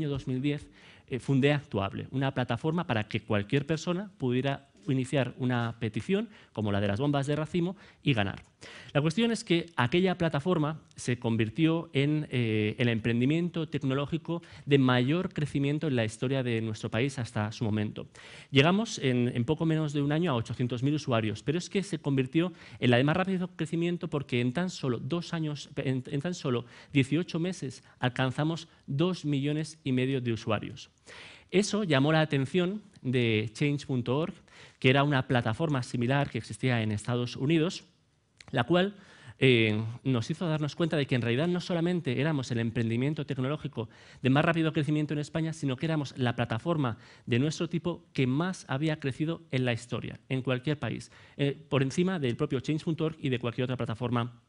año 2010 eh, fundé Actuable, una plataforma para que cualquier persona pudiera iniciar una petición, como la de las bombas de racimo, y ganar. La cuestión es que aquella plataforma se convirtió en eh, el emprendimiento tecnológico de mayor crecimiento en la historia de nuestro país hasta su momento. Llegamos en, poco menos de un año a 800.000 usuarios, pero es que se convirtió en la de más rápido crecimiento porque en tan solo, dos años, en, en tan solo 18 meses alcanzamos 2 millones y medio de usuarios. Eso llamó la atención de change.org, que era una plataforma similar que existía en Estados Unidos, la cual eh, nos hizo darnos cuenta de que en realidad no solamente éramos el emprendimiento tecnológico de más rápido crecimiento en España, sino que éramos la plataforma de nuestro tipo que más había crecido en la historia, en cualquier país, eh, por encima del propio change.org y de cualquier otra plataforma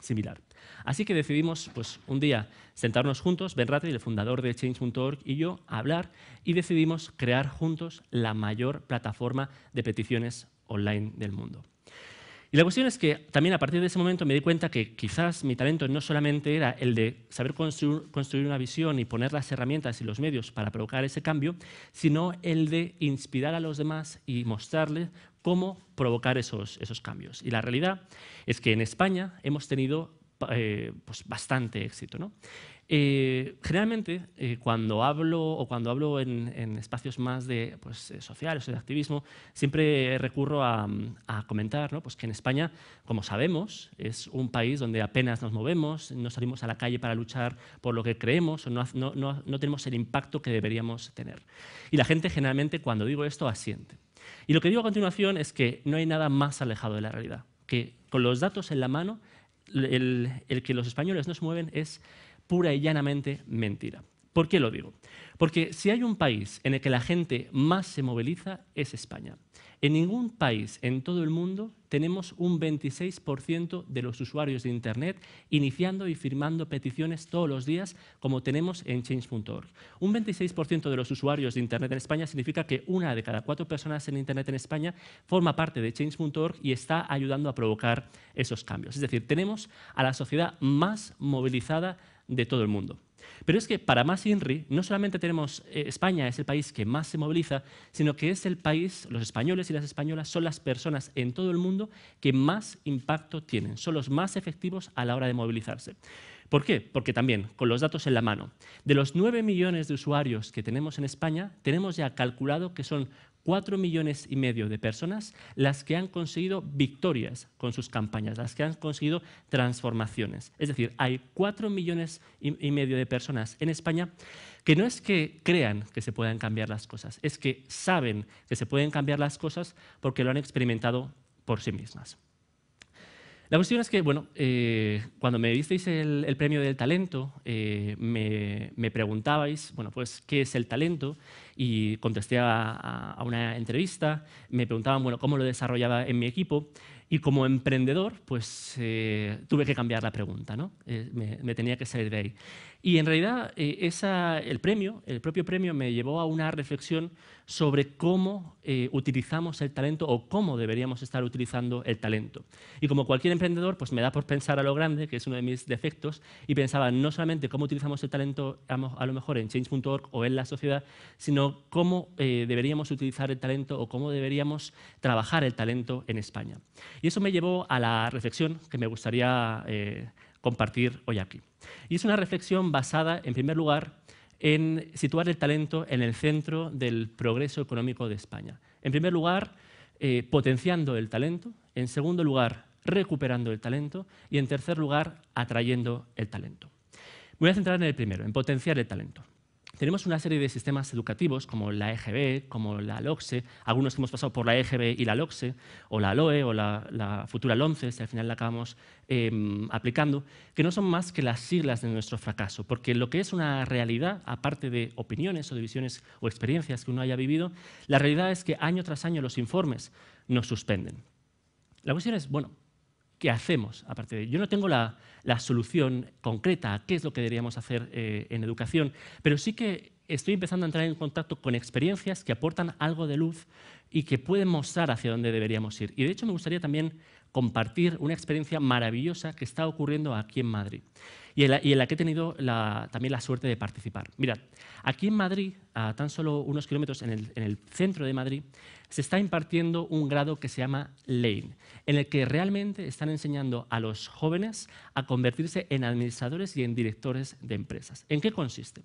similar. Así que decidimos pues, un día sentarnos juntos, Ben y el fundador de Change.org, y yo a hablar y decidimos crear juntos la mayor plataforma de peticiones online del mundo. Y la cuestión es que también a partir de ese momento me di cuenta que quizás mi talento no solamente era el de saber construir, una visión y poner las herramientas y los medios para provocar ese cambio, sino el de inspirar a los demás y mostrarles cómo provocar esos, esos cambios. Y la realidad es que en España hemos tenido eh, pues bastante éxito. ¿no? Eh, generalmente, eh, cuando hablo o cuando hablo en, en espacios más de pues, sociales o de activismo, siempre recurro a, comentar ¿no? pues que en España, como sabemos, es un país donde apenas nos movemos, no salimos a la calle para luchar por lo que creemos, o no, no, no tenemos el impacto que deberíamos tener. Y la gente generalmente, cuando digo esto, asiente. Y lo que digo a continuación es que no hay nada más alejado de la realidad, que con los datos en la mano, el, que los españoles no se mueven es pura y llanamente mentira. ¿Por qué lo digo? Porque si hay un país en el que la gente más se moviliza es España. En ningún país en todo el mundo tenemos un 26% de los usuarios de Internet iniciando y firmando peticiones todos los días, como tenemos en change.org. Un 26% de los usuarios de Internet en España significa que una de cada cuatro personas en Internet en España forma parte de change.org y está ayudando a provocar esos cambios. Es decir, tenemos a la sociedad más movilizada de todo el mundo. Pero es que para más INRI, no solamente tenemos eh, España es el país que más se moviliza, sino que es el país, los españoles y las españolas son las personas en todo el mundo que más impacto tienen, son los más efectivos a la hora de movilizarse. ¿Por qué? Porque también, con los datos en la mano, de los 9 millones de usuarios que tenemos en España, tenemos ya calculado que son Cuatro millones y medio de personas las que han conseguido victorias con sus campañas, las que han conseguido transformaciones. Es decir, hay cuatro millones y medio de personas en España que no es que crean que se puedan cambiar las cosas, es que saben que se pueden cambiar las cosas porque lo han experimentado por sí mismas. La cuestión es que, bueno, eh, cuando me disteis el, premio del talento, eh, me, preguntabais, bueno, pues, ¿qué es el talento? Y contesté a, una entrevista, me preguntaban, bueno, ¿cómo lo desarrollaba en mi equipo? Y como emprendedor, pues eh, tuve que cambiar la pregunta, ¿no? Eh, me, tenía que salir de ahí. Y en realidad eh, el premio, el propio premio me llevó a una reflexión sobre cómo utilizamos el talento o cómo deberíamos estar utilizando el talento. Y como cualquier emprendedor, pues me da por pensar a lo grande, que es uno de mis defectos, y pensaba no solamente cómo utilizamos el talento a lo mejor en change.org o en la sociedad, sino cómo deberíamos utilizar el talento o cómo deberíamos trabajar el talento en España. Y eso me llevó a la reflexión que me gustaría eh, compartir hoy aquí. Y es una reflexión basada, en primer lugar, en situar el talento en el centro del progreso económico de España. En primer lugar, eh, potenciando el talento. En segundo lugar, recuperando el talento. Y en tercer lugar, atrayendo el talento. voy a centrar en el primero, en potenciar el talento tenemos una serie de sistemas educativos como la EGB, como la LOCSE, algunos que hemos pasado por la EGB y la LOCSE, o la LOE o la, futura LONCE, si al final la acabamos em, aplicando, que no son más que las siglas de nuestro fracaso, porque lo que es una realidad, aparte de opiniones o divisiones o experiencias que uno haya vivido, la realidad es que año tras año los informes nos suspenden. La cuestión es, bueno, ¿Qué hacemos a partir de Yo no tengo la, solución concreta a qué es lo que deberíamos hacer eh, en educación, pero sí que estoy empezando a entrar en contacto con experiencias que aportan algo de luz y que pueden mostrar hacia dónde deberíamos ir. Y de hecho me gustaría también compartir una experiencia maravillosa que está ocurriendo aquí en Madrid y en la, que he tenido la, también la suerte de participar. Mirad, aquí en Madrid, a tan solo unos kilómetros en el, centro de Madrid, se está impartiendo un grado que se llama Lane, en el que realmente están enseñando a los jóvenes a convertirse en administradores y en directores de empresas. ¿En qué consiste?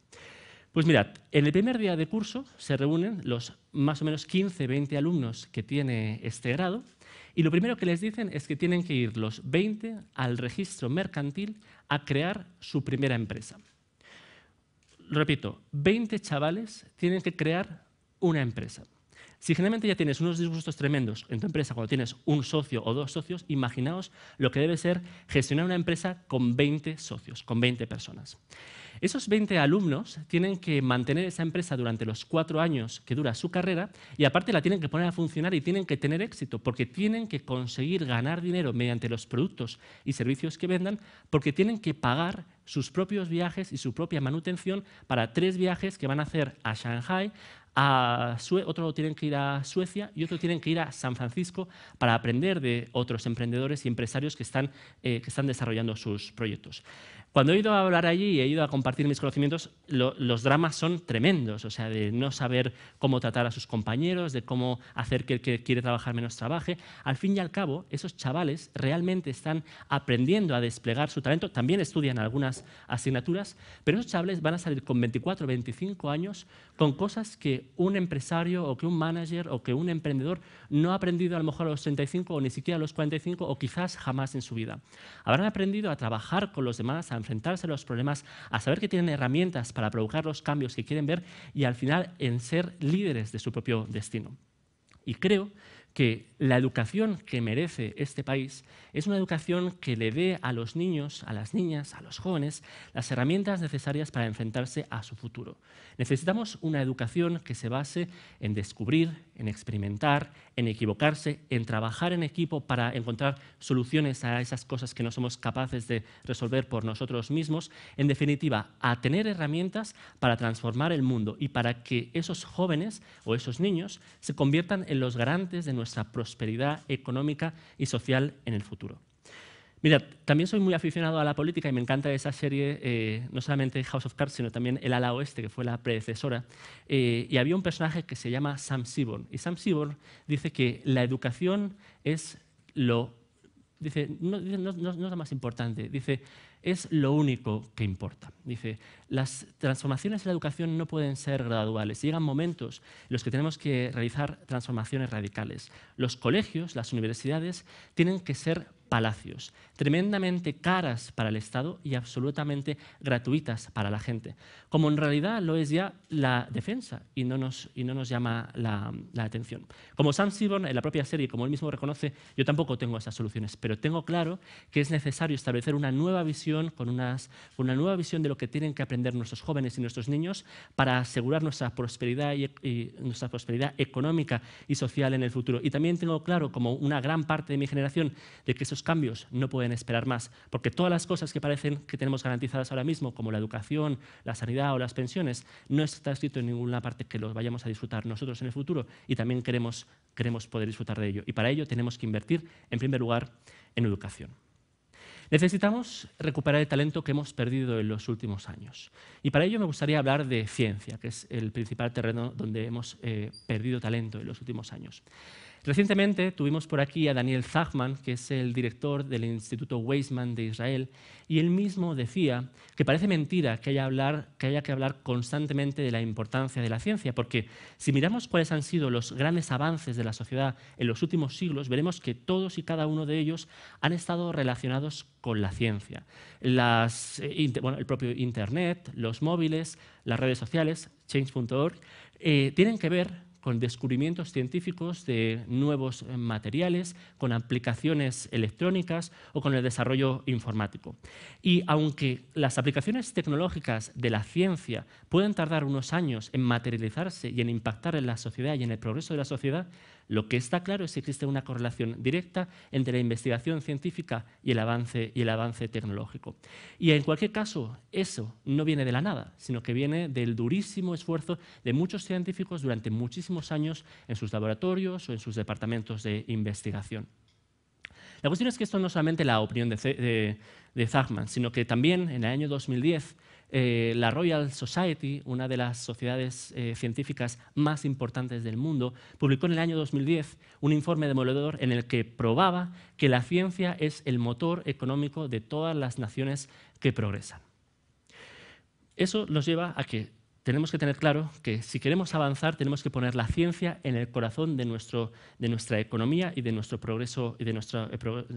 Pues mirad, en el primer día de curso se reúnen los más o menos 15-20 alumnos que tiene este grado y lo primero que les dicen es que tienen que ir los 20 al registro mercantil a crear su primera empresa. Repito, 20 chavales tienen que crear una empresa. Si generalmente ya tienes unos disgustos tremendos en tu empresa cuando tienes un socio o dos socios, imaginaos lo que debe ser gestionar una empresa con 20 socios, con 20 personas. Esos 20 alumnos tienen que mantener esa empresa durante los cuatro años que dura su carrera y aparte la tienen que poner a funcionar y tienen que tener éxito porque tienen que conseguir ganar dinero mediante los productos y servicios que vendan porque tienen que pagar sus propios viajes y su propia manutención para tres viajes que van a hacer a Shanghai, otro tienen que ir a Suecia y otro tienen que ir a San Francisco para aprender de otros emprendedores y empresarios que están, eh, que están desarrollando sus proyectos. Cuando he ido a hablar allí y he ido a compartir mis conocimientos, los dramas son tremendos, o sea, de no saber cómo tratar a sus compañeros, de cómo hacer que el que quiere trabajar menos trabaje. Al fin y al cabo, esos chavales realmente están aprendiendo a desplegar su talento, también estudian algunas asignaturas, pero esos chavales van a salir con 24, 25 años con cosas que un empresario o que un manager o que un emprendedor no ha aprendido a lo mejor a los 35 o ni siquiera a los 45 o quizás jamás en su vida. Habrán aprendido a trabajar con los demás, a enfrentarse a los problemas, a saber que tienen herramientas para provocar los cambios que quieren ver y al final en ser líderes de su propio destino. Y creo que la educación que merece este país es una educación que le dé a los niños, a las niñas, a los jóvenes las herramientas necesarias para enfrentarse a su futuro. Necesitamos una educación que se base en descubrir, en experimentar, en equivocarse, en trabajar en equipo para encontrar soluciones a esas cosas que no somos capaces de resolver por nosotros mismos. En definitiva, a tener herramientas para transformar el mundo y para que esos jóvenes o esos niños se conviertan en los garantes de nuestra prosperidad económica y social en el futuro. Mira, también soy muy aficionado a la política y me encanta esa serie, eh, no solamente House of Cards, sino también El ala oeste, que fue la predecesora. Eh, y había un personaje que se llama Sam Seaborn. Y Sam Seaborn dice que la educación es lo... Dice, no, no, no, no es lo más importante, dice, es lo único que importa. Dice, las transformaciones en la educación no pueden ser graduales. Llegan momentos en los que tenemos que realizar transformaciones radicales. Los colegios, las universidades, tienen que ser palacios, tremendamente caras para el Estado y absolutamente gratuitas para la gente, como en realidad lo es ya la defensa y no nos, y no nos llama la, atención. Como Sam Seaborn en la propia serie, como él mismo reconoce, yo tampoco tengo esas soluciones, pero tengo claro que es necesario establecer una nueva visión, con unas, una nueva visión de lo que tienen que aprender nuestros jóvenes y nuestros niños para asegurar nuestra prosperidad, y, nuestra prosperidad económica y social en el futuro. Y también tengo claro, como una gran parte de mi generación, de que esos cambios no pueden esperar más, porque todas las cosas que parecen que tenemos garantizadas ahora mismo, como la educación, la sanidad o las pensiones, no está escrito en ninguna parte que los vayamos a disfrutar nosotros en el futuro y también queremos, queremos poder disfrutar de ello. Y para ello tenemos que invertir, en primer lugar, en educación. Necesitamos recuperar el talento que hemos perdido en los últimos años. Y para ello me gustaría hablar de ciencia, que es el principal terreno donde hemos eh, perdido talento en los últimos años. Recientemente tuvimos por aquí a Daniel Zachman, que es el director del Instituto Weizmann de Israel, y él mismo decía que parece mentira que haya, que hablar constantemente de la importancia de la ciencia, porque si miramos cuáles han sido los grandes avances de la sociedad en los últimos siglos, veremos que todos y cada uno de ellos han estado relacionados con la ciencia. Eh, el propio Internet, los móviles, las redes sociales, change.org, eh, tienen que ver con descubrimientos científicos de nuevos eh, materiales, con aplicaciones electrónicas o con el desarrollo informático. Y aunque las aplicaciones tecnológicas de la ciencia pueden tardar unos años en materializarse y en impactar en la sociedad y en el progreso de la sociedad, lo que está claro es que existe una correlación directa entre la investigación científica y el avance, y el avance tecnológico. Y en cualquier caso, eso no viene de la nada, sino que viene del durísimo esfuerzo de muchos científicos durante muchísimos años en sus laboratorios o en sus departamentos de investigación. La cuestión es que esto no es solamente la opinión de, de, de sino que también en el año 2010 eh, la Royal Society, una de las sociedades eh, científicas más importantes del mundo, publicó en el año 2010 un informe demoledor en el que probaba que la ciencia es el motor económico de todas las naciones que progresan. Eso nos lleva a que tenemos que tener claro que si queremos avanzar tenemos que poner la ciencia en el corazón de, nuestro, de nuestra economía y de nuestro progreso, y eh, de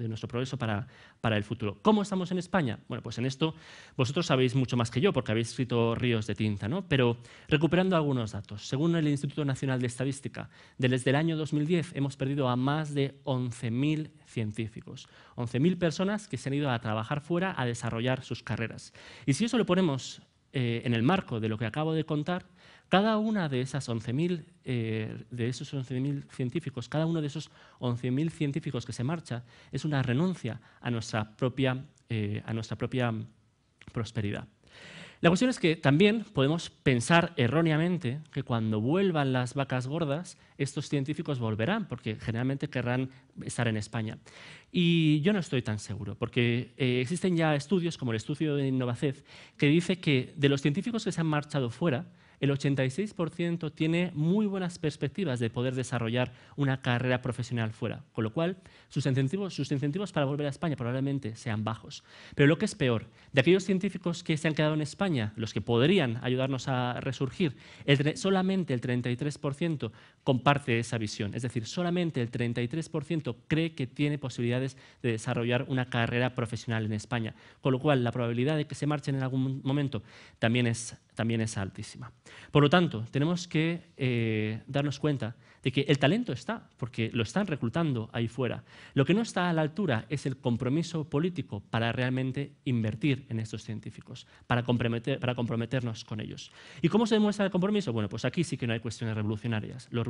nuestro progreso para, para, el futuro. ¿Cómo estamos en España? Bueno, pues en esto vosotros sabéis mucho más que yo porque habéis escrito ríos de tinta, ¿no? Pero recuperando algunos datos, según el Instituto Nacional de Estadística, desde el año 2010 hemos perdido a más de 11.000 científicos, 11.000 personas que se han ido a trabajar fuera a desarrollar sus carreras. Y si eso lo ponemos eh, en el marco de lo que acabo de contar, cada una de esas once eh, de esos 11.000 científicos, cada uno de esos 11.000 científicos que se marcha es una renuncia a nuestra propia, eh, a nuestra propia prosperidad. La cuestión es que también podemos pensar erróneamente que cuando vuelvan las vacas gordas, estos científicos volverán, porque generalmente querrán estar en España. Y yo no estoy tan seguro, porque eh, existen ya estudios, como el estudio de Innovacez, que dice que de los científicos que se han marchado fuera, el 86% tiene muy buenas perspectivas de poder desarrollar una carrera profesional fuera, con lo cual sus incentivos, sus incentivos para volver a España probablemente sean bajos. Pero lo que es peor, de aquellos científicos que se han quedado en España, los que podrían ayudarnos a resurgir, solamente el 33% comparte esa visión, es decir, solamente el 33% cree que tiene posibilidades de desarrollar una carrera profesional en España, con lo cual la probabilidad de que se marchen en algún momento también es también es altísima. Por lo tanto, tenemos que eh, darnos cuenta de que el talento está, porque lo están reclutando ahí fuera. Lo que no está a la altura es el compromiso político para realmente invertir en estos científicos, para, para comprometernos con ellos. ¿Y cómo se demuestra el compromiso? Bueno, pues aquí sí que no hay cuestiones revolucionarias. Lo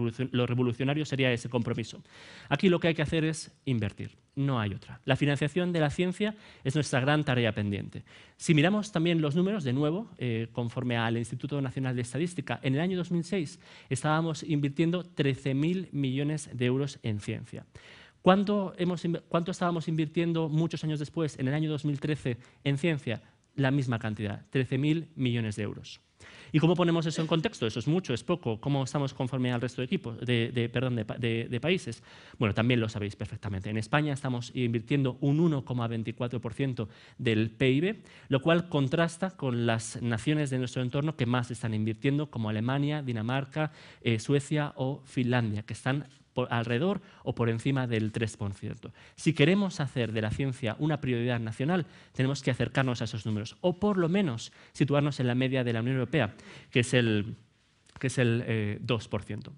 revolucionario sería ese compromiso. Aquí lo que hay que hacer es invertir. No hay otra. La financiación de la ciencia es nuestra gran tarea pendiente. Si miramos también los números, de nuevo, eh, conforme al Instituto Nacional de Estadística, en el año 2006 estábamos invirtiendo 13.000 millones de euros en ciencia. ¿Cuánto, ¿Cuánto estábamos invirtiendo muchos años después, en el año 2013, en ciencia? La misma cantidad, 13.000 millones de euros. ¿Y cómo ponemos eso en contexto? ¿Eso es mucho? ¿Es poco? ¿Cómo estamos conforme al resto de equipos, de, perdón, países? Bueno, también lo sabéis perfectamente. En España estamos invirtiendo un 1,24% del PIB, lo cual contrasta con las naciones de nuestro entorno que más están invirtiendo, como Alemania, Dinamarca, eh, Suecia o Finlandia, que están alrededor o por encima del 3%. Si queremos hacer de la ciencia una prioridad nacional, tenemos que acercarnos a esos números, o por lo menos situarnos en la media de la Unión Europea, que es el, que es el 2%. Eh,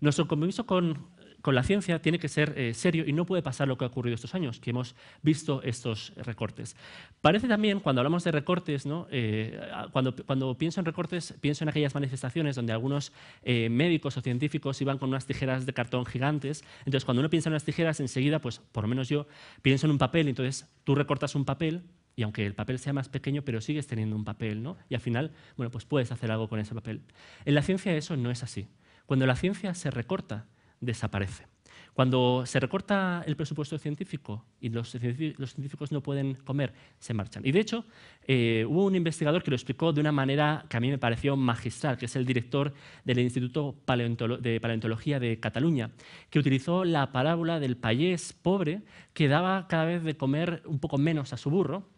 Nuestro compromiso con con la ciencia tiene que ser eh, serio y no puede pasar lo que ha ocurrido estos años, que hemos visto estos recortes. Parece también, cuando hablamos de recortes, eh, cuando, pienso en recortes, pienso en aquellas manifestaciones donde algunos eh, médicos o científicos iban con unas tijeras de cartón gigantes. Entonces, cuando uno piensa en unas tijeras, enseguida, pues por lo menos yo, pienso en un papel. Entonces, tú recortas un papel y aunque el papel sea más pequeño, pero sigues teniendo un papel, ¿no? Y al final, bueno, pues puedes hacer algo con ese papel. En la ciencia eso no es así. Cuando la ciencia se recorta, desaparece. Cuando se recorta el presupuesto científico y los, científicos no pueden comer, se marchan. Y de hecho, eh, hubo un investigador que lo explicó de una manera que a mí me pareció magistral, que es el director del Instituto de Paleontología de Cataluña, que utilizó la parábola del payés pobre que daba cada vez de comer un poco menos a su burro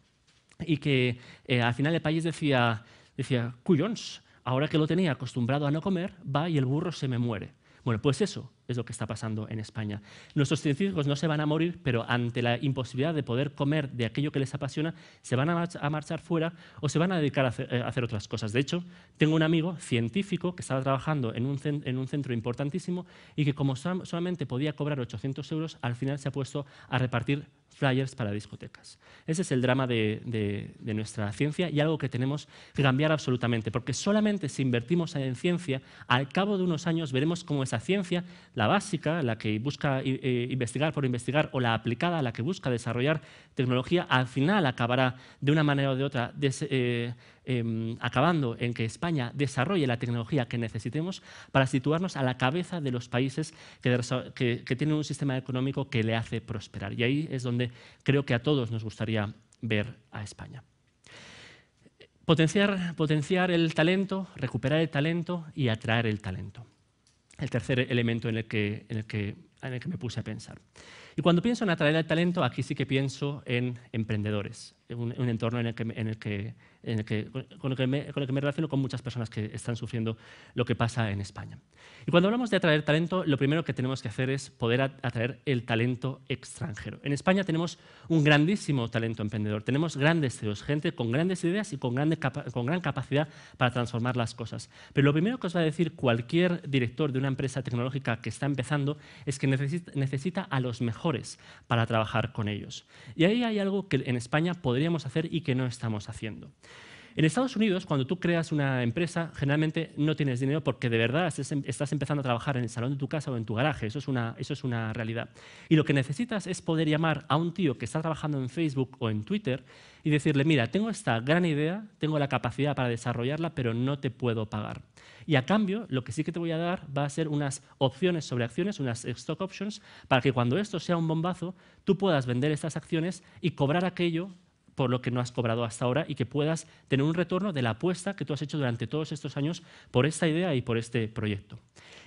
y que eh, al final el payés decía, decía, cuyons, ahora que lo tenía acostumbrado a no comer, va y el burro se me muere. Bueno, pues eso, es lo que está pasando en España. Nuestros científicos no se van a morir, pero ante la imposibilidad de poder comer de aquello que les apasiona, se van a marchar fuera o se van a dedicar eh, a hacer otras cosas. De hecho, tengo un amigo científico que estaba trabajando en un, centro importantísimo y que como solamente podía cobrar 800 euros, al final se ha puesto a repartir flyers para discotecas. Ese es el drama de, nuestra ciencia y algo que tenemos que cambiar absolutamente, porque solamente si invertimos en ciencia, al cabo de unos años veremos cómo esa ciencia, la básica, la que busca eh, eh, investigar por investigar, o la aplicada, la que busca desarrollar tecnología, al final acabará de una manera o de otra eh, Em, acabando en que España desarrolle la tecnología que necesitemos para situarnos a la cabeza de los países que, tienen un sistema económico que le hace prosperar. Y ahí es donde creo que a todos nos gustaría ver a España. Potenciar, potenciar, el talento, recuperar el talento y atraer el talento. El tercer elemento en el que me puse a pensar. Y cuando pienso en atraer el talento, aquí sí que pienso en emprendedores, un, un entorno en el que, con, el que me, relaciono con muchas personas que están sufriendo lo que pasa en España. Y cuando hablamos de atraer talento, lo primero que tenemos que hacer es poder atraer el talento extranjero. En España tenemos un grandísimo talento emprendedor, tenemos grandes CEOs, gente con grandes ideas y con, grandes con gran capacidad para transformar las cosas. Pero lo primero que os va a decir cualquier director de una empresa tecnológica que está empezando es que necesita, necesita a los mejores para trabajar con ellos. Y ahí hay algo que en España podríamos hacer y que no estamos haciendo. En Estados Unidos, cuando tú creas una empresa, generalmente no tienes dinero porque de verdad em, estás empezando a trabajar en el salón de tu casa o en tu garaje. Eso es una, realidad. Y lo que necesitas es poder llamar a un tío que está trabajando en Facebook o en Twitter y decirle, mira, tengo esta gran idea, tengo la capacidad para desarrollarla, pero no te puedo pagar. Y a cambio, lo que sí que te voy a dar va a ser unas opciones sobre acciones, unas stock options, para que cuando esto sea un bombazo, tú puedas vender estas acciones y cobrar aquello por lo que no has cobrado hasta ahora y que puedas tener un retorno de la apuesta que tú has hecho durante todos estos años por esta idea y por este proyecto.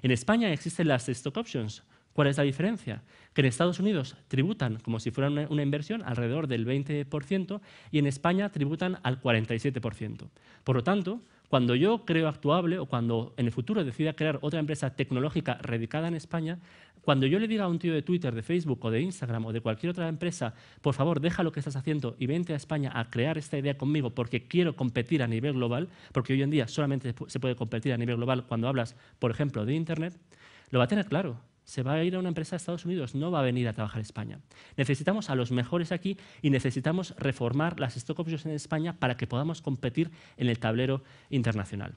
En España existen las stock options. ¿Cuál es la diferencia? Que en Estados Unidos tributan como si fuera una, inversión alrededor del 20% y en España tributan al 47%. Por lo tanto, cuando yo creo actuable o cuando en el futuro decida crear otra empresa tecnológica radicada en España, cuando yo le diga a un tío de Twitter, de Facebook o de Instagram o de cualquier otra empresa, por favor, deja lo que estás haciendo y vente a España a crear esta idea conmigo porque quiero competir a nivel global, porque hoy en día solamente se puede competir a nivel global cuando hablas, por ejemplo, de Internet, lo va a tener claro se va a ir a una empresa de Estados Unidos, no va a venir a trabajar a España. Necesitamos a los mejores aquí y necesitamos reformar las stock options en España para que podamos competir en el tablero internacional.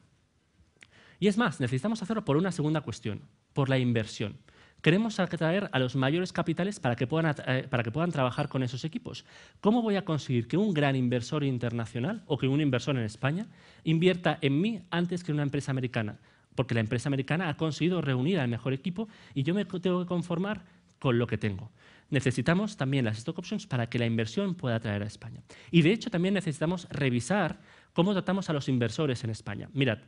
Y es más, necesitamos hacerlo por una segunda cuestión, por la inversión. Queremos atraer a los mayores capitales para que, puedan, eh, para que puedan trabajar con esos equipos. ¿Cómo voy a conseguir que un gran inversor internacional o que un inversor en España invierta en mí antes que en una empresa americana? porque la empresa americana ha conseguido reunir al mejor equipo y yo me tengo que conformar con lo que tengo. Necesitamos también las stock options para que la inversión pueda atraer a España. Y de hecho también necesitamos revisar cómo tratamos a los inversores en España. Mirad,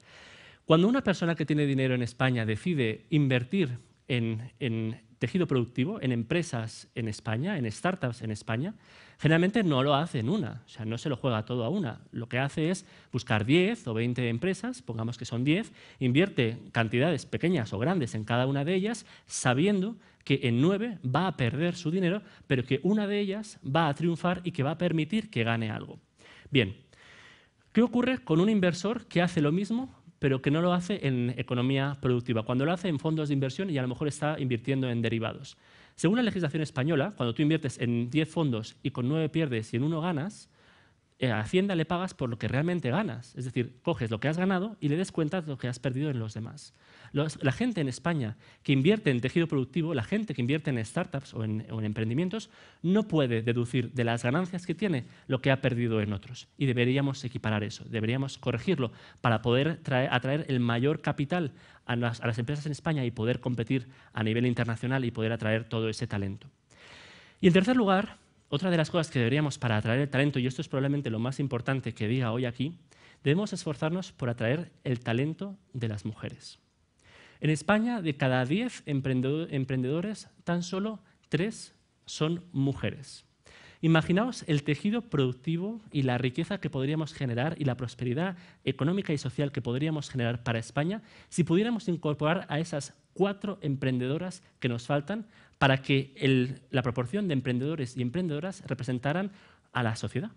cuando una persona que tiene dinero en España decide invertir en, en, tejido productivo en empresas en España, en startups en España, generalmente no lo hace en una, o sea, no se lo juega todo a una. Lo que hace es buscar 10 o 20 empresas, pongamos que son 10, invierte cantidades pequeñas o grandes en cada una de ellas, sabiendo que en 9 va a perder su dinero, pero que una de ellas va a triunfar y que va a permitir que gane algo. Bien, ¿qué ocurre con un inversor que hace lo mismo pero que no lo hace en economía productiva, cuando lo hace en fondos de inversión y a lo mejor está invirtiendo en derivados. Según la legislación española, cuando tú inviertes en 10 fondos y con 9 pierdes y en uno ganas, eh, a Hacienda le pagas por lo que realmente ganas. Es decir, coges lo que has ganado y le des descuentas lo que has perdido en los demás. la gente en España que invierte en tejido productivo, la gente que invierte en startups o en, emprendimientos, no puede deducir de las ganancias que tiene lo que ha perdido en otros. Y deberíamos equiparar eso, deberíamos corregirlo para poder atraer el mayor capital a las empresas en España y poder competir a nivel internacional y poder atraer todo ese talento. Y en tercer lugar, otra de las cosas que deberíamos para atraer el talento, y esto es probablemente lo más importante que diga hoy aquí, debemos esforzarnos por atraer el talento de las mujeres. En España, de cada 10 emprendedores, tan solo 3 son mujeres. Imaginaos el tejido productivo y la riqueza que podríamos generar y la prosperidad económica y social que podríamos generar para España si pudiéramos incorporar a esas cuatro emprendedoras que nos faltan para que la proporción de emprendedores y emprendedoras representaran a la sociedad.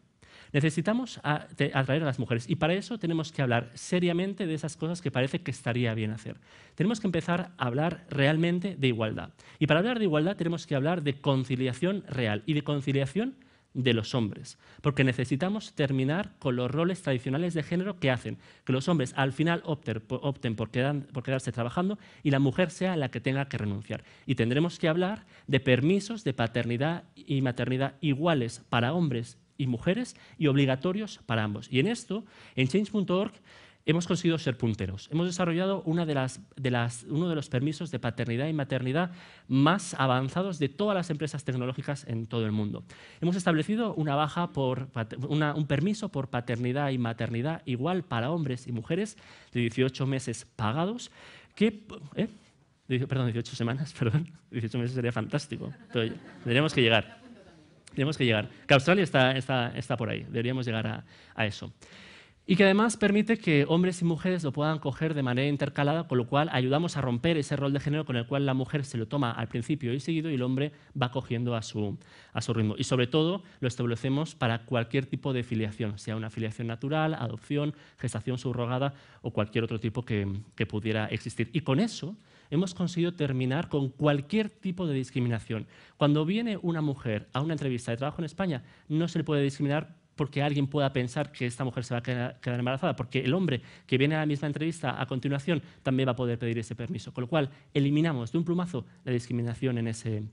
Necesitamos atraer a las mujeres y para eso tenemos que hablar seriamente de esas cosas que parece que estaría bien hacer. Tenemos que empezar a hablar realmente de igualdad. Y para hablar de igualdad tenemos que hablar de conciliación real y de conciliación de los hombres, porque necesitamos terminar con los roles tradicionales de género que hacen que los hombres al final opten por, quedarse trabajando y la mujer sea la que tenga que renunciar. Y tendremos que hablar de permisos de paternidad y maternidad iguales para hombres y mujeres y obligatorios para ambos. Y en esto, en change.org hemos conseguido ser punteros. Hemos desarrollado una de las, de las, uno de los permisos de paternidad y maternidad más avanzados de todas las empresas tecnológicas en todo el mundo. Hemos establecido una baja por, un permiso por paternidad y maternidad igual para hombres y mujeres de 18 meses pagados que... ¿eh? Perdón, 18 semanas, perdón. 18 meses sería fantástico. Pero que llegar. Tenemos que llegar. Que está, está, por ahí. Deberíamos llegar a, a eso y que además permite que hombres y mujeres lo puedan coger de manera intercalada, con lo cual ayudamos a romper ese rol de género con el cual la mujer se lo toma al principio y seguido y el hombre va cogiendo a su, a su ritmo. Y sobre todo lo establecemos para cualquier tipo de filiación, sea una filiación natural, adopción, gestación subrogada o cualquier otro tipo que, que pudiera existir. Y con eso hemos conseguido terminar con cualquier tipo de discriminación. Cuando viene una mujer a una entrevista de trabajo en España, no se le puede discriminar porque alguien pueda pensar que esta mujer se va a quedar embarazada, porque el hombre que viene a la misma entrevista a continuación también va a poder pedir ese permiso. Con lo cual, eliminamos de un plumazo la discriminación en ese,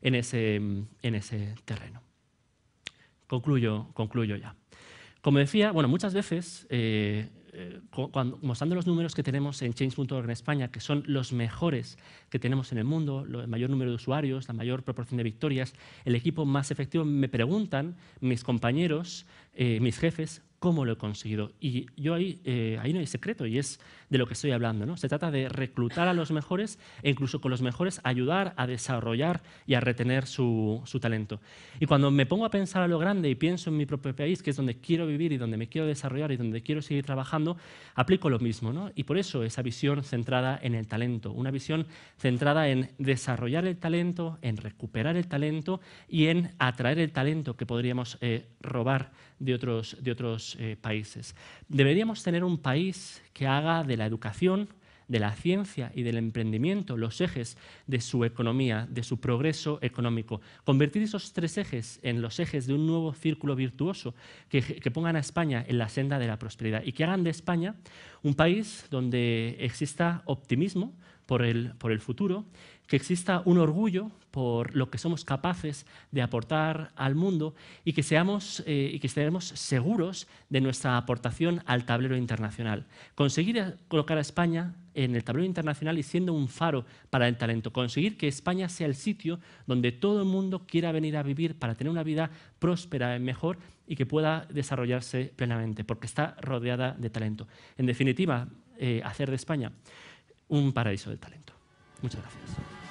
en ese, en ese terreno. Concluyo, concluyo ya. Como decía, bueno, muchas veces eh, mostrando los números que tenemos en change.org en España, que son los mejores que tenemos en el mundo, el mayor número de usuarios, la mayor proporción de victorias, el equipo más efectivo, me preguntan mis compañeros, eh, mis jefes, cómo lo he conseguido. Y yo ahí, eh, ahí no hay secreto y es de lo que estoy hablando. ¿no? Se trata de reclutar a los mejores e incluso con los mejores ayudar a desarrollar y a retener su, talento. Y cuando me pongo a pensar a lo grande y pienso en mi propio país, que es donde quiero vivir y donde me quiero desarrollar y donde quiero seguir trabajando, aplico lo mismo. ¿no? Y por eso esa visión centrada en el talento, una visión centrada en desarrollar el talento, en recuperar el talento y en atraer el talento que podríamos eh, robar de otros, de otros eh, países. Deberíamos tener un país que haga de la educación de la ciencia y del emprendimiento, los ejes de su economía, de su progreso económico. Convertir esos tres ejes en los ejes de un nuevo círculo virtuoso que, pongan a España en la senda de la prosperidad y que hagan de España un país donde exista optimismo, por el, por el, futuro, que exista un orgullo por lo que somos capaces de aportar al mundo y que, seamos, eh, y que estemos seguros de nuestra aportación al tablero internacional. Conseguir colocar a España en el tablero internacional y siendo un faro para el talento. Conseguir que España sea el sitio donde todo el mundo quiera venir a vivir para tener una vida próspera, y mejor y que pueda desarrollarse plenamente, porque está rodeada de talento. En definitiva, eh, hacer de España un paraíso del talento. Muchas gracias.